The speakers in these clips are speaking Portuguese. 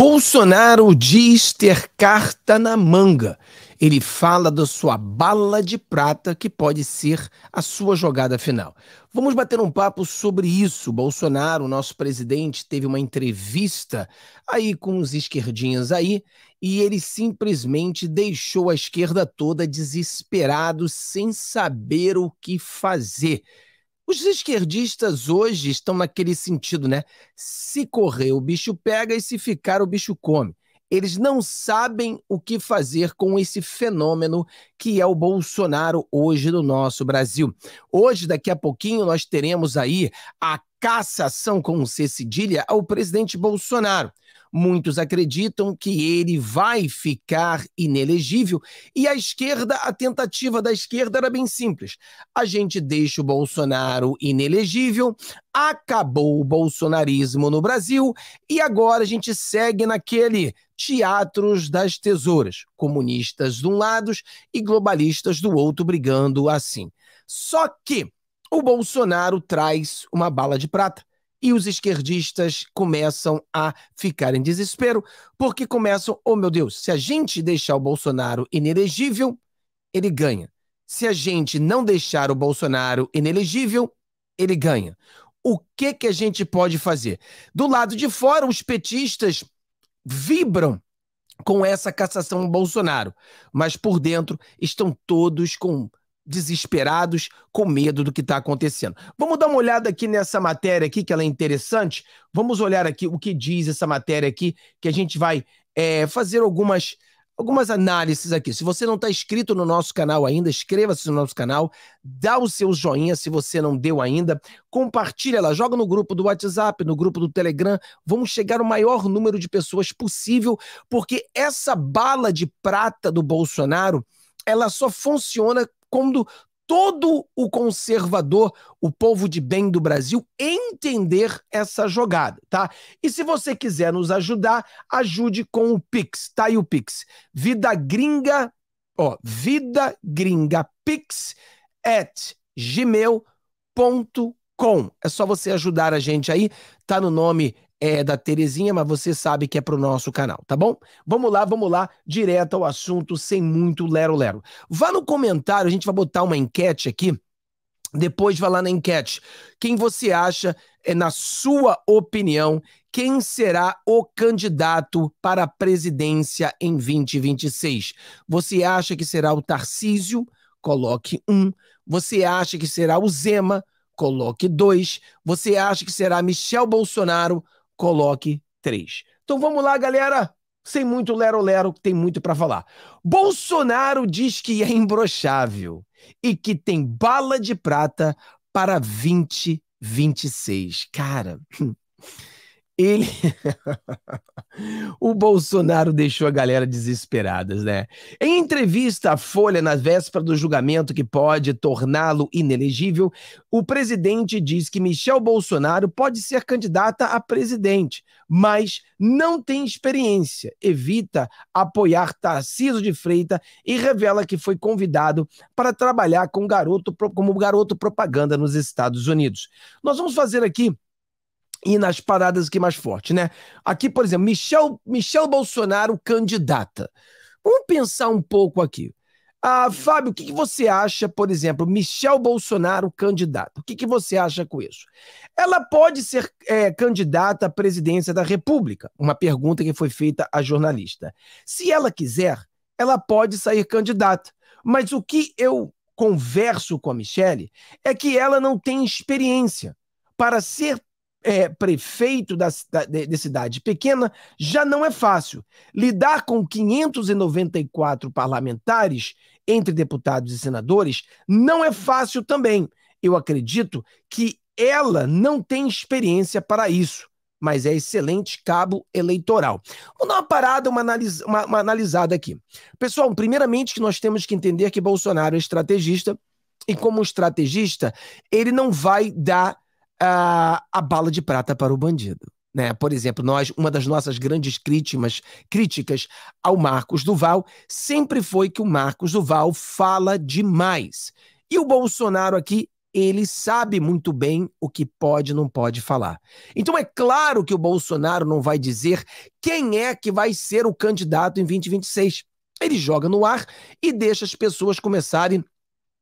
Bolsonaro diz ter carta na manga. Ele fala da sua bala de prata que pode ser a sua jogada final. Vamos bater um papo sobre isso. Bolsonaro, nosso presidente, teve uma entrevista aí com os esquerdinhas aí e ele simplesmente deixou a esquerda toda desesperado, sem saber o que fazer. Os esquerdistas hoje estão naquele sentido, né? Se correr, o bicho pega e se ficar, o bicho come. Eles não sabem o que fazer com esse fenômeno que é o Bolsonaro hoje no nosso Brasil. Hoje, daqui a pouquinho, nós teremos aí a cassação com C cedilha ao presidente Bolsonaro. Muitos acreditam que ele vai ficar inelegível e a esquerda, a tentativa da esquerda era bem simples. A gente deixa o Bolsonaro inelegível, acabou o bolsonarismo no Brasil e agora a gente segue naquele teatros das tesouras, comunistas de um lado e globalistas do outro brigando assim. Só que o Bolsonaro traz uma bala de prata e os esquerdistas começam a ficar em desespero, porque começam, oh meu Deus, se a gente deixar o Bolsonaro inelegível, ele ganha. Se a gente não deixar o Bolsonaro inelegível, ele ganha. O que que a gente pode fazer? Do lado de fora, os petistas vibram com essa cassação do Bolsonaro, mas por dentro estão todos com desesperados, com medo do que está acontecendo. Vamos dar uma olhada aqui nessa matéria aqui, que ela é interessante. Vamos olhar aqui o que diz essa matéria aqui, que a gente vai é, fazer algumas algumas análises aqui. Se você não está inscrito no nosso canal ainda, inscreva-se no nosso canal, dá o seu joinha se você não deu ainda, compartilha lá, joga no grupo do WhatsApp, no grupo do Telegram, vamos chegar o maior número de pessoas possível, porque essa bala de prata do Bolsonaro, ela só funciona quando todo o conservador, o povo de bem do Brasil, entender essa jogada, tá? E se você quiser nos ajudar, ajude com o Pix, tá aí o Pix. Vida Gringa, ó, Vida Gringa Pix at gmail.com. É só você ajudar a gente aí, tá no nome é da Terezinha, mas você sabe que é pro nosso canal, tá bom? Vamos lá, vamos lá, direto ao assunto, sem muito lero-lero. Vá no comentário, a gente vai botar uma enquete aqui. Depois vá lá na enquete. Quem você acha, é, na sua opinião, quem será o candidato para a presidência em 2026? Você acha que será o Tarcísio? Coloque um. Você acha que será o Zema? Coloque dois. Você acha que será Michel Bolsonaro? coloque três. Então vamos lá, galera. Sem muito lero-lero, tem muito para falar. Bolsonaro diz que é imbrochável e que tem bala de prata para 2026. Cara. Hum, ele. o Bolsonaro deixou a galera desesperadas, né? Em entrevista à Folha na véspera do julgamento que pode torná-lo inelegível, o presidente diz que Michel Bolsonaro pode ser candidata a presidente, mas não tem experiência, evita apoiar Tarciso de Freitas e revela que foi convidado para trabalhar com garoto, como garoto propaganda nos Estados Unidos. Nós vamos fazer aqui e nas paradas aqui mais fortes, né? Aqui, por exemplo, Michel, Michel Bolsonaro candidata. Vamos pensar um pouco aqui. Ah, Fábio, o que, que você acha, por exemplo, Michel Bolsonaro candidata? O que, que você acha com isso? Ela pode ser é, candidata à presidência da República? Uma pergunta que foi feita à jornalista. Se ela quiser, ela pode sair candidata. Mas o que eu converso com a Michelle é que ela não tem experiência para ser é, prefeito da, da, de cidade pequena, já não é fácil. Lidar com 594 parlamentares, entre deputados e senadores, não é fácil também. Eu acredito que ela não tem experiência para isso, mas é excelente cabo eleitoral. Vou dar uma parada, uma, analis uma, uma analisada aqui. Pessoal, primeiramente que nós temos que entender que Bolsonaro é estrategista e como estrategista, ele não vai dar a, a bala de prata para o bandido. Né? Por exemplo, nós, uma das nossas grandes críticas, críticas ao Marcos Duval sempre foi que o Marcos Duval fala demais. E o Bolsonaro aqui, ele sabe muito bem o que pode e não pode falar. Então é claro que o Bolsonaro não vai dizer quem é que vai ser o candidato em 2026. Ele joga no ar e deixa as pessoas começarem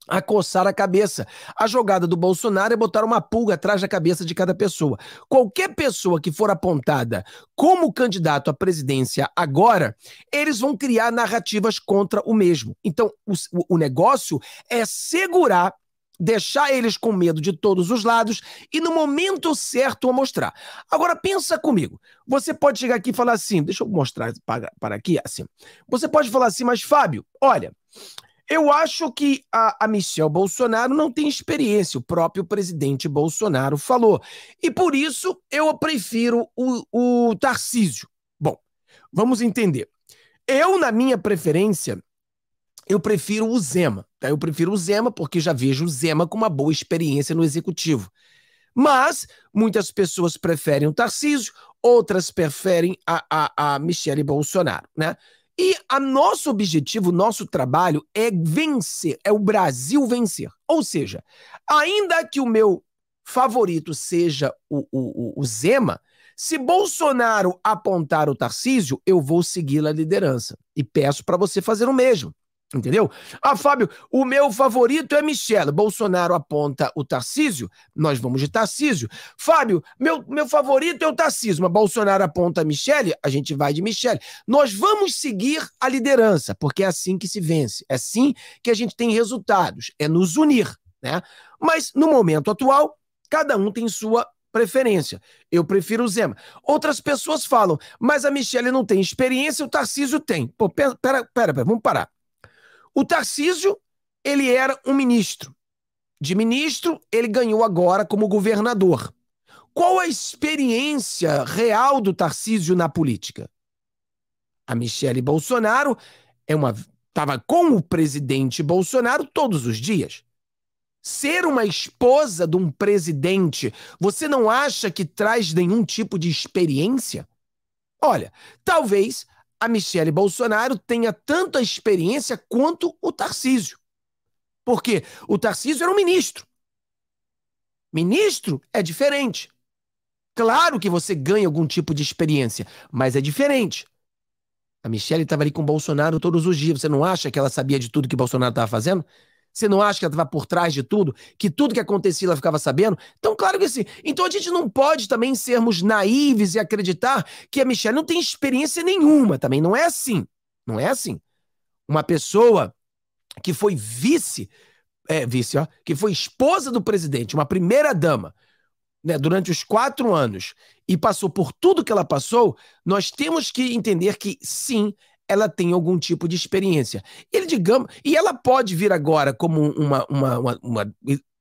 a coçar a cabeça. A jogada do Bolsonaro é botar uma pulga atrás da cabeça de cada pessoa. Qualquer pessoa que for apontada como candidato à presidência agora, eles vão criar narrativas contra o mesmo. Então, o, o negócio é segurar deixar eles com medo de todos os lados e no momento certo a mostrar. Agora pensa comigo. Você pode chegar aqui e falar assim, deixa eu mostrar para, para aqui assim. Você pode falar assim, mas Fábio, olha, eu acho que a, a Michelle Bolsonaro não tem experiência, o próprio presidente Bolsonaro falou. E por isso eu prefiro o, o Tarcísio. Bom, vamos entender. Eu, na minha preferência, eu prefiro o Zema. Tá? Eu prefiro o Zema porque já vejo o Zema com uma boa experiência no executivo. Mas muitas pessoas preferem o Tarcísio, outras preferem a, a, a Michele Bolsonaro, né? E a nosso objetivo, nosso trabalho é vencer, é o Brasil vencer. Ou seja, ainda que o meu favorito seja o, o, o Zema, se Bolsonaro apontar o Tarcísio, eu vou seguir a liderança. E peço para você fazer o mesmo. Entendeu? Ah, Fábio, o meu favorito é Michele. Bolsonaro aponta o Tarcísio. Nós vamos de Tarcísio. Fábio, meu, meu favorito é o Tarcísio, mas Bolsonaro aponta Michele. A gente vai de Michele. Nós vamos seguir a liderança, porque é assim que se vence. É assim que a gente tem resultados. É nos unir, né? Mas no momento atual, cada um tem sua preferência. Eu prefiro o Zema. Outras pessoas falam, mas a Michele não tem experiência, o Tarcísio tem. Pô, pera, pera, pera, pera vamos parar. O Tarcísio, ele era um ministro. De ministro, ele ganhou agora como governador. Qual a experiência real do Tarcísio na política? A Michele Bolsonaro é uma estava com o presidente Bolsonaro todos os dias. Ser uma esposa de um presidente, você não acha que traz nenhum tipo de experiência? Olha, talvez a Michele Bolsonaro tenha tanto a experiência quanto o Tarcísio. Porque o Tarcísio era um ministro. Ministro é diferente. Claro que você ganha algum tipo de experiência, mas é diferente. A Michelle estava ali com Bolsonaro todos os dias. Você não acha que ela sabia de tudo que Bolsonaro estava fazendo? Você não acha que ela estava por trás de tudo? Que tudo que acontecia ela ficava sabendo? Então, claro que sim. Então a gente não pode também sermos naives e acreditar que a Michelle não tem experiência nenhuma também. Não é assim. Não é assim. Uma pessoa que foi vice, é, vice, ó, que foi esposa do presidente, uma primeira dama, né, durante os quatro anos e passou por tudo que ela passou, nós temos que entender que sim, ela tem algum tipo de experiência. Ele, digamos, e ela pode vir agora como uma, uma, uma, uma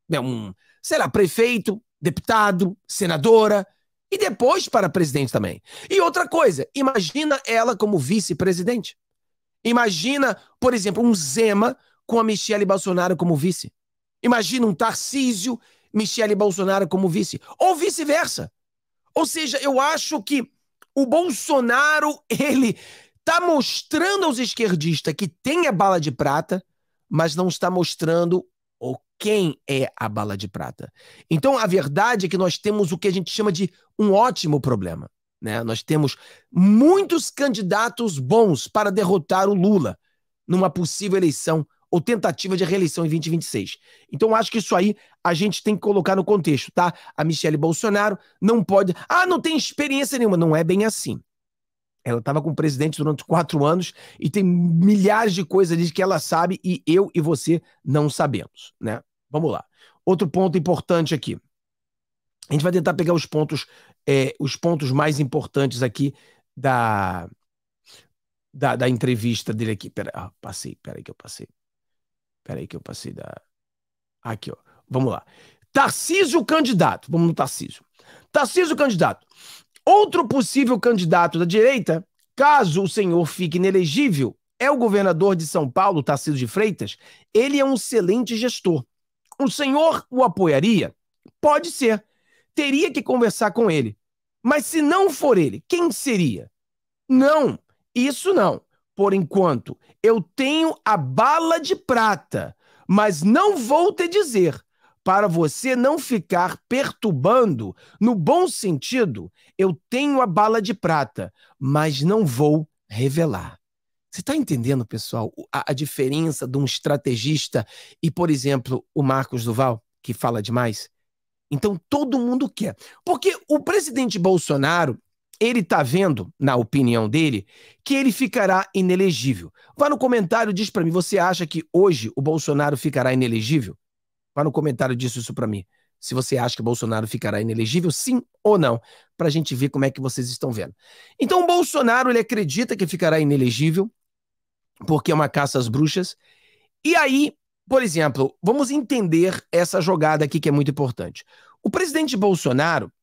né, um, sei lá, prefeito, deputado, senadora, e depois para presidente também. E outra coisa, imagina ela como vice-presidente. Imagina, por exemplo, um Zema com a Michelle Bolsonaro como vice. Imagina um Tarcísio, Michele Bolsonaro como vice. Ou vice-versa. Ou seja, eu acho que o Bolsonaro, ele está mostrando aos esquerdistas que tem a bala de prata, mas não está mostrando o quem é a bala de prata. Então, a verdade é que nós temos o que a gente chama de um ótimo problema. Né? Nós temos muitos candidatos bons para derrotar o Lula numa possível eleição ou tentativa de reeleição em 2026. Então, acho que isso aí a gente tem que colocar no contexto, tá? A Michelle Bolsonaro não pode. Ah, não tem experiência nenhuma. Não é bem assim. Ela é, estava com o presidente durante quatro anos e tem milhares de coisas ali que ela sabe e eu e você não sabemos, né? Vamos lá. Outro ponto importante aqui. A gente vai tentar pegar os pontos, é, os pontos mais importantes aqui da, da, da entrevista dele aqui. Pera, ah, passei, peraí que eu passei. Peraí que eu passei da. Aqui, ó. Vamos lá. Tarcísio candidato. Vamos no Tarcísio. Tarcísio candidato. Outro possível candidato da direita, caso o senhor fique inelegível, é o governador de São Paulo, Tarcísio de Freitas. Ele é um excelente gestor. O senhor o apoiaria? Pode ser. Teria que conversar com ele. Mas se não for ele, quem seria? Não, isso não. Por enquanto, eu tenho a bala de prata, mas não vou te dizer para você não ficar perturbando, no bom sentido, eu tenho a bala de prata, mas não vou revelar. Você está entendendo, pessoal, a, a, diferença de um estrategista e, por exemplo, o Marcos Duval, que fala demais? Então todo mundo quer. Porque o presidente Bolsonaro, ele está vendo, na opinião dele, que ele ficará inelegível. Vá no comentário, diz para mim, você acha que hoje o Bolsonaro ficará inelegível? Vá no comentário disso isso para mim. Se você acha que Bolsonaro ficará inelegível, sim ou não, para a gente ver como é que vocês estão vendo. Então, o Bolsonaro ele acredita que ficará inelegível, porque é uma caça às bruxas. E aí, por exemplo, vamos entender essa jogada aqui que é muito importante. O presidente Bolsonaro,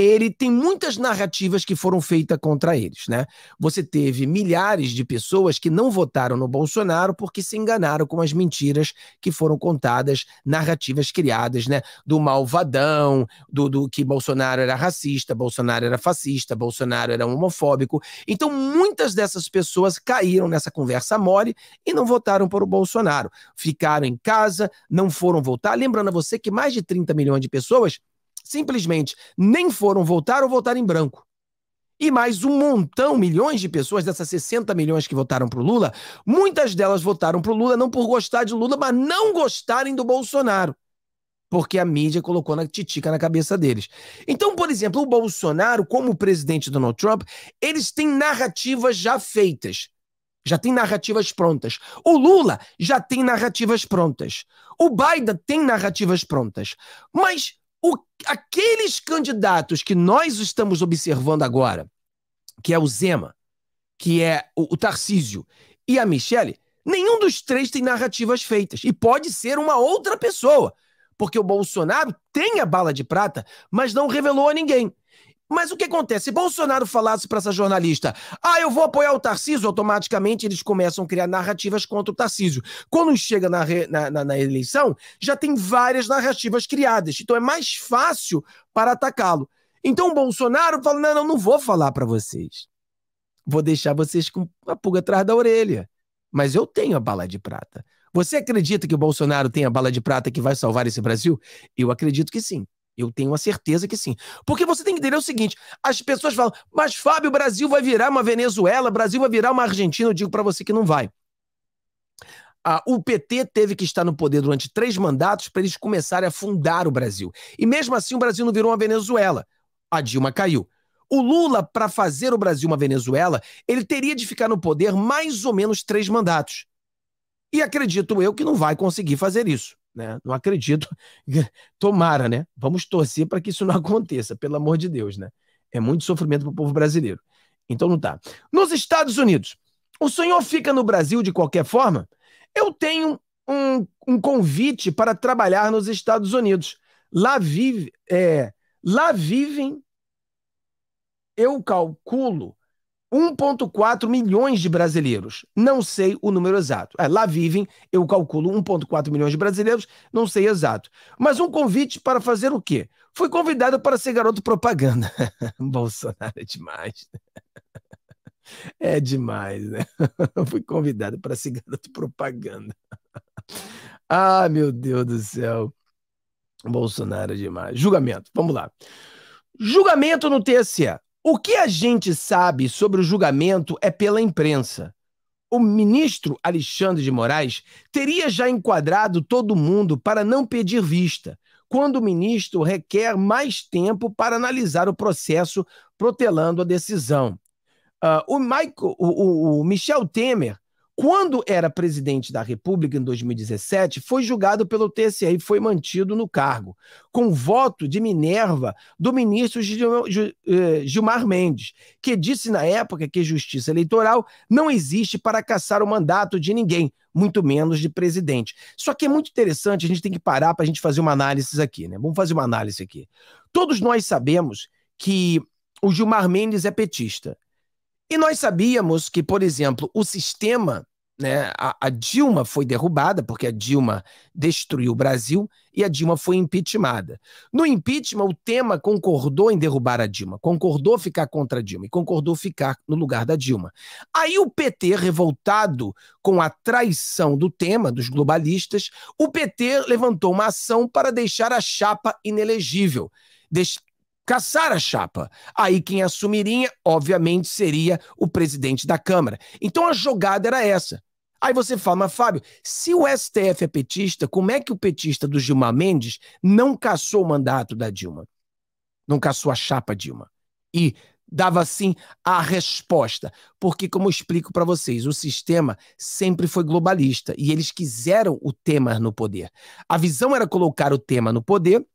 ele tem muitas narrativas que foram feitas contra eles, né? Você teve milhares de pessoas que não votaram no Bolsonaro porque se enganaram com as mentiras que foram contadas, narrativas criadas, né? Do malvadão, do, do que Bolsonaro era racista, Bolsonaro era fascista, Bolsonaro era homofóbico. Então, muitas dessas pessoas caíram nessa conversa mole e não votaram para o Bolsonaro. Ficaram em casa, não foram votar. Lembrando a você que mais de 30 milhões de pessoas simplesmente nem foram votar ou votaram em branco. E mais um montão, milhões de pessoas, dessas 60 milhões que votaram para o Lula, muitas delas votaram para o Lula não por gostar de Lula, mas não gostarem do Bolsonaro. Porque a mídia colocou na titica na cabeça deles. Então, por exemplo, o Bolsonaro, como o presidente Donald Trump, eles têm narrativas já feitas já tem narrativas prontas. O Lula já tem narrativas prontas. O Biden tem narrativas prontas. Mas o, aqueles candidatos que nós estamos observando agora, que é o Zema, que é o, o Tarcísio e a Michele, nenhum dos três tem narrativas feitas. E pode ser uma outra pessoa, porque o Bolsonaro tem a bala de prata, mas não revelou a ninguém. Mas o que acontece? Se Bolsonaro falasse para essa jornalista, ah, eu vou apoiar o Tarcísio, automaticamente eles começam a criar narrativas contra o Tarcísio. Quando chega na, re, na, na, na eleição, já tem várias narrativas criadas. Então é mais fácil para atacá-lo. Então o Bolsonaro fala: não, não, não vou falar para vocês. Vou deixar vocês com a pulga atrás da orelha. Mas eu tenho a bala de prata. Você acredita que o Bolsonaro tem a bala de prata que vai salvar esse Brasil? Eu acredito que sim. Eu tenho a certeza que sim. Porque você tem que entender o seguinte: as pessoas falam, mas Fábio, o Brasil vai virar uma Venezuela, o Brasil vai virar uma Argentina. Eu digo para você que não vai. Ah, o PT teve que estar no poder durante três mandatos para eles começarem a fundar o Brasil. E mesmo assim, o Brasil não virou uma Venezuela. A Dilma caiu. O Lula, para fazer o Brasil uma Venezuela, ele teria de ficar no poder mais ou menos três mandatos. E acredito eu que não vai conseguir fazer isso. Né? Não acredito. Tomara, né? Vamos torcer para que isso não aconteça, pelo amor de Deus, né? É muito sofrimento para o povo brasileiro. Então não tá. Nos Estados Unidos, o senhor fica no Brasil de qualquer forma? Eu tenho um, um convite para trabalhar nos Estados Unidos. Lá vive, é, lá vivem, eu calculo 1,4 milhões de brasileiros. Não sei o número exato. É, lá vivem, eu calculo 1,4 milhões de brasileiros, não sei exato. Mas um convite para fazer o quê? Fui convidado para ser garoto propaganda. Bolsonaro é demais. É demais, né? Fui convidado para ser garoto propaganda. ah, meu Deus do céu. Bolsonaro é demais. Julgamento, vamos lá. Julgamento no TSE. O que a gente sabe sobre o julgamento é pela imprensa. O ministro Alexandre de Moraes teria já enquadrado todo mundo para não pedir vista, quando o ministro requer mais tempo para analisar o processo, protelando a decisão. Uh, o, Michael, o, o, o Michel Temer quando era presidente da República, em 2017, foi julgado pelo TSE e foi mantido no cargo, com voto de Minerva do ministro eh, Gilmar Mendes, que disse na época que justiça eleitoral não existe para caçar o mandato de ninguém, muito menos de presidente. Só que é muito interessante, a gente tem que parar para a gente fazer uma análise aqui, né? Vamos fazer uma análise aqui. Todos nós sabemos que o Gilmar Mendes é petista. E nós sabíamos que, por exemplo, o sistema, né, a, a, Dilma foi derrubada, porque a Dilma destruiu o Brasil e a Dilma foi impeachmentada. No impeachment, o tema concordou em derrubar a Dilma, concordou ficar contra a Dilma e concordou ficar no lugar da Dilma. Aí o PT, revoltado com a traição do tema, dos globalistas, o PT levantou uma ação para deixar a chapa inelegível caçar a chapa. Aí quem assumiria, obviamente, seria o presidente da Câmara. Então a jogada era essa. Aí você fala, mas Fábio, se o STF é petista, como é que o petista do Gilmar Mendes não caçou o mandato da Dilma? Não caçou a chapa Dilma. E dava assim a resposta. Porque, como eu explico para vocês, o sistema sempre foi globalista e eles quiseram o tema no poder. A visão era colocar o tema no poder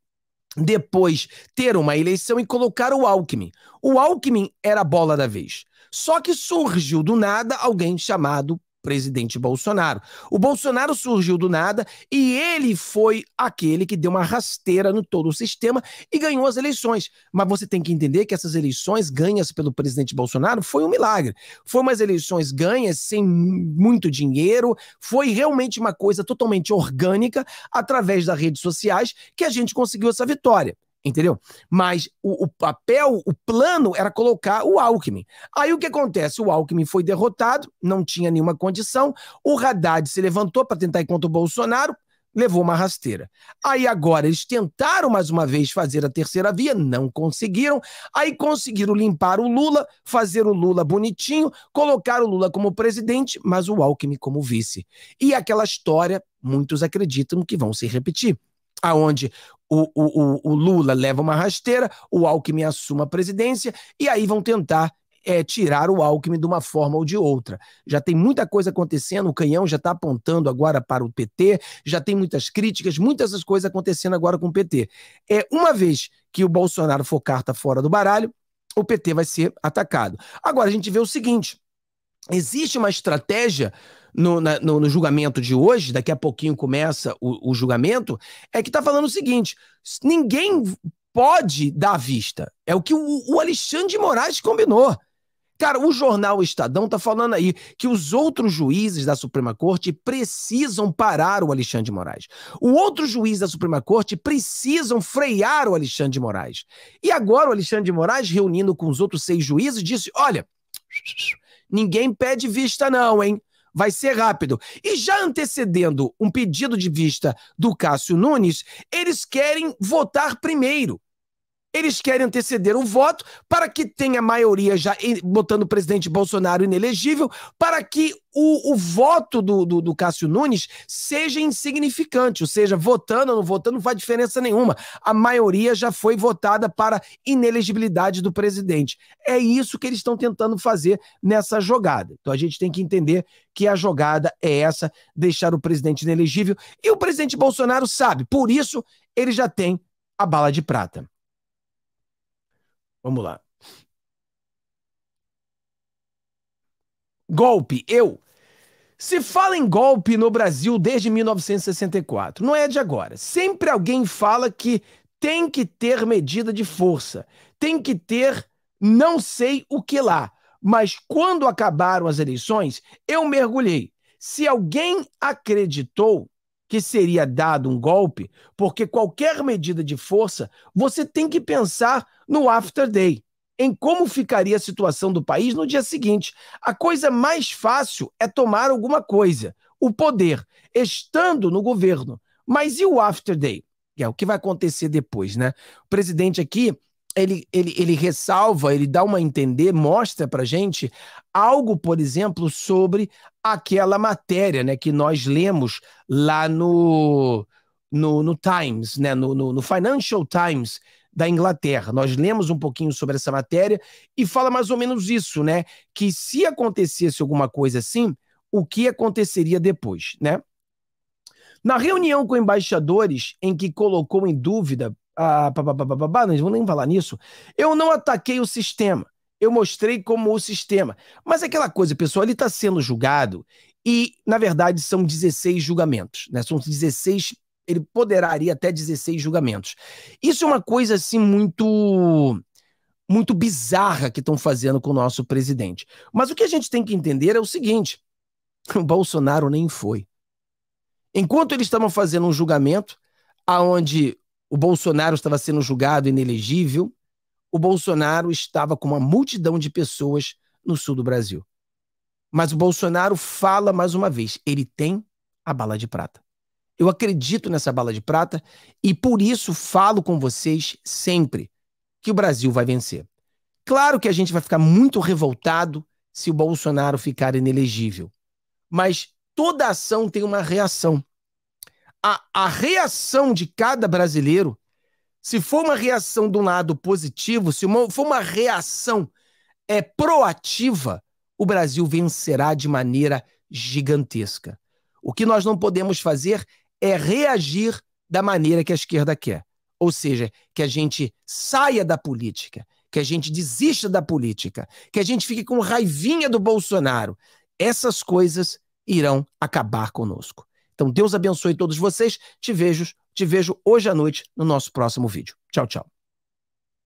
depois ter uma eleição e colocar o Alckmin. O Alckmin era a bola da vez. Só que surgiu do nada alguém chamado presidente Bolsonaro. O Bolsonaro surgiu do nada e ele foi aquele que deu uma rasteira no todo o sistema e ganhou as eleições. Mas você tem que entender que essas eleições ganhas pelo presidente Bolsonaro foi um milagre. Foi umas eleições ganhas sem muito dinheiro, foi realmente uma coisa totalmente orgânica através das redes sociais que a gente conseguiu essa vitória. Entendeu? Mas o, o, papel, o plano era colocar o Alckmin. Aí o que acontece? O Alckmin foi derrotado, não tinha nenhuma condição. O Haddad se levantou para tentar ir contra o Bolsonaro, levou uma rasteira. Aí agora eles tentaram mais uma vez fazer a terceira via, não conseguiram. Aí conseguiram limpar o Lula, fazer o Lula bonitinho, colocar o Lula como presidente, mas o Alckmin como vice. E aquela história, muitos acreditam que vão se repetir aonde o, o, o, Lula leva uma rasteira, o Alckmin assume a presidência, e aí vão tentar é, tirar o Alckmin de uma forma ou de outra. Já tem muita coisa acontecendo, o canhão já está apontando agora para o PT, já tem muitas críticas, muitas das coisas acontecendo agora com o PT. É, uma vez que o Bolsonaro for carta fora do baralho, o PT vai ser atacado. Agora a gente vê o seguinte: existe uma estratégia no, na, no, no, julgamento de hoje, daqui a pouquinho começa o, o julgamento, é que está falando o seguinte: ninguém pode dar vista. É o que o, o Alexandre de Moraes combinou. Cara, o jornal Estadão tá falando aí que os outros juízes da Suprema Corte precisam parar o Alexandre de Moraes. O outro juiz da Suprema Corte precisam frear o Alexandre de Moraes. E agora o Alexandre de Moraes, reunindo com os outros seis juízes, disse: olha, ninguém pede vista, não, hein? vai ser rápido. E já antecedendo um pedido de vista do Cássio Nunes, eles querem votar primeiro. Eles querem anteceder um voto para que tenha maioria já botando o presidente Bolsonaro inelegível, para que o, o voto do, do, do, Cássio Nunes seja insignificante, ou seja, votando ou não votando não faz diferença nenhuma. A maioria já foi votada para inelegibilidade do presidente. É isso que eles estão tentando fazer nessa jogada. Então a gente tem que entender que a jogada é essa, deixar o presidente inelegível. E o presidente Bolsonaro sabe, por isso ele já tem a bala de prata. Vamos lá. Golpe, eu. Se fala em golpe no Brasil desde 1964, não é de agora. Sempre alguém fala que tem que ter medida de força, tem que ter não sei o que lá. Mas quando acabaram as eleições, eu mergulhei. Se alguém acreditou, que seria dado um golpe, porque qualquer medida de força, você tem que pensar no after day, em como ficaria a situação do país no dia seguinte. A coisa mais fácil é tomar alguma coisa, o poder, estando no governo. Mas e o after day? Que é o que vai acontecer depois, né? O presidente aqui ele, ele, ele ressalva, ele dá uma entender, mostra para gente algo, por exemplo, sobre aquela matéria né, que nós lemos lá no, no, no Times, né, no, no, no Financial Times da Inglaterra. Nós lemos um pouquinho sobre essa matéria e fala mais ou menos isso, né? Que se acontecesse alguma coisa assim, o que aconteceria depois, né? Na reunião com embaixadores, em que colocou em dúvida ah, babá, não vamos nem falar nisso. Eu não ataquei o sistema. Eu mostrei como o sistema. Mas é aquela coisa, pessoal, ele está sendo julgado e, na verdade, são 16 julgamentos. Né? São 16. Ele poderaria até 16 julgamentos. Isso é uma coisa assim muito muito bizarra que estão fazendo com o nosso presidente. Mas o que a gente tem que entender é o seguinte: o Bolsonaro nem foi. Enquanto eles estavam fazendo um julgamento aonde o Bolsonaro estava sendo julgado inelegível. O Bolsonaro estava com uma multidão de pessoas no sul do Brasil. Mas o Bolsonaro fala mais uma vez: ele tem a bala de prata. Eu acredito nessa bala de prata e por isso falo com vocês sempre que o Brasil vai vencer. Claro que a gente vai ficar muito revoltado se o Bolsonaro ficar inelegível, mas toda ação tem uma reação a, a reação de cada brasileiro, se for uma reação de um lado positivo, se uma, for uma reação é proativa, o Brasil vencerá de maneira gigantesca. O que nós não podemos fazer é reagir da maneira que a esquerda quer. Ou seja, que a gente saia da política, que a gente desista da política, que a gente fique com raivinha do Bolsonaro. Essas coisas irão acabar conosco. Então Deus abençoe todos vocês. Te vejo, te vejo hoje à noite no nosso próximo vídeo. Tchau, tchau.